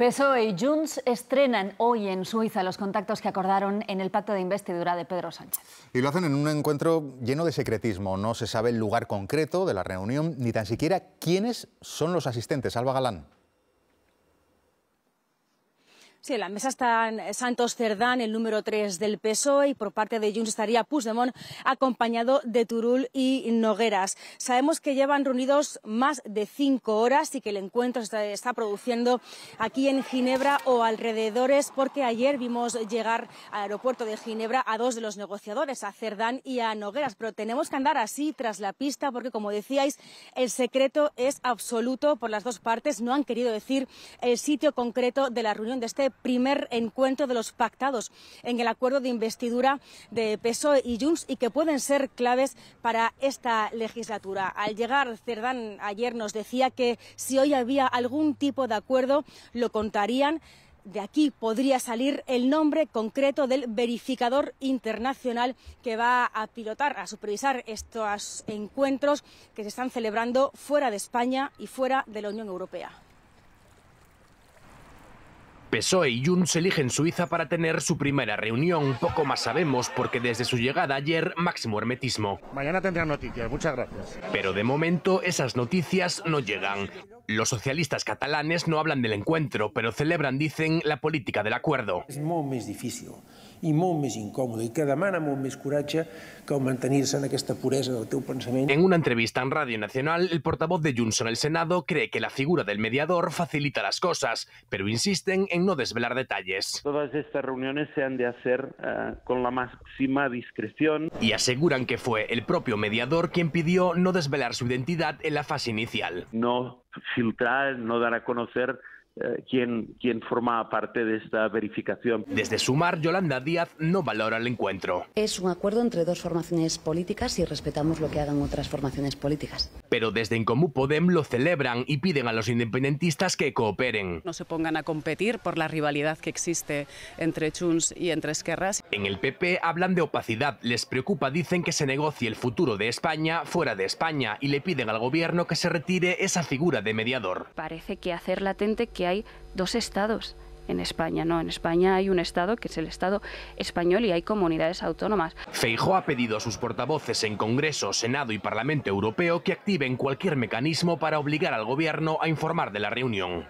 PSOE y Junts estrenan hoy en Suiza los contactos que acordaron en el pacto de investidura de Pedro Sánchez. Y lo hacen en un encuentro lleno de secretismo. No se sabe el lugar concreto de la reunión, ni tan siquiera quiénes son los asistentes. Alba Galán. Sí, en la mesa están eh, Santos Cerdán, el número 3 del PSOE, y por parte de Junts estaría Puigdemont, acompañado de Turul y Nogueras. Sabemos que llevan reunidos más de cinco horas y que el encuentro se está produciendo aquí en Ginebra o alrededores, porque ayer vimos llegar al aeropuerto de Ginebra a dos de los negociadores, a Cerdán y a Nogueras. Pero tenemos que andar así tras la pista, porque como decíais, el secreto es absoluto por las dos partes. No han querido decir el sitio concreto de la reunión de este primer encuentro de los pactados en el acuerdo de investidura de PSOE y Junts y que pueden ser claves para esta legislatura. Al llegar, Cerdán ayer nos decía que si hoy había algún tipo de acuerdo, lo contarían. De aquí podría salir el nombre concreto del verificador internacional que va a pilotar, a supervisar estos encuentros que se están celebrando fuera de España y fuera de la Unión Europea. PSOE y se eligen Suiza para tener su primera reunión. Poco más sabemos porque desde su llegada ayer, máximo hermetismo. Mañana tendrán noticias, muchas gracias. Pero de momento esas noticias no llegan. Los socialistas catalanes no hablan del encuentro, pero celebran, dicen, la política del acuerdo. Es muy difícil i molt més incòmode i que demana molt més coratge en aquesta pureza del teu pensament. En una entrevista en Radio Nacional, el portavoz de Junts en el Senado cree que la figura del mediador facilita las cosas, pero insisten en no desvelar detalles. Todas estas reuniones se han de hacer eh, con la máxima discreción. Y aseguran que fue el propio mediador quien pidió no desvelar su identidad en la fase inicial. No filtrar, no dar a conocer Quién eh, quien, quien parte de esta verificación. Desde Sumar, Yolanda Díaz no valora el encuentro. Es un acuerdo entre dos formaciones políticas y respetamos lo que hagan otras formaciones políticas pero desde Incomú Podem lo celebran y piden a los independentistas que cooperen. No se pongan a competir por la rivalidad que existe entre Chuns y entre Esquerras. En el PP hablan de opacidad, les preocupa, dicen que se negocie el futuro de España fuera de España y le piden al gobierno que se retire esa figura de mediador. Parece que hacer latente que hay dos estados en España. No, en España hay un Estado que es el Estado español y hay comunidades autónomas. Feijóo ha pedido a sus portavoces en Congreso, Senado y Parlamento Europeo que activen cualquier mecanismo para obligar al gobierno a informar de la reunión.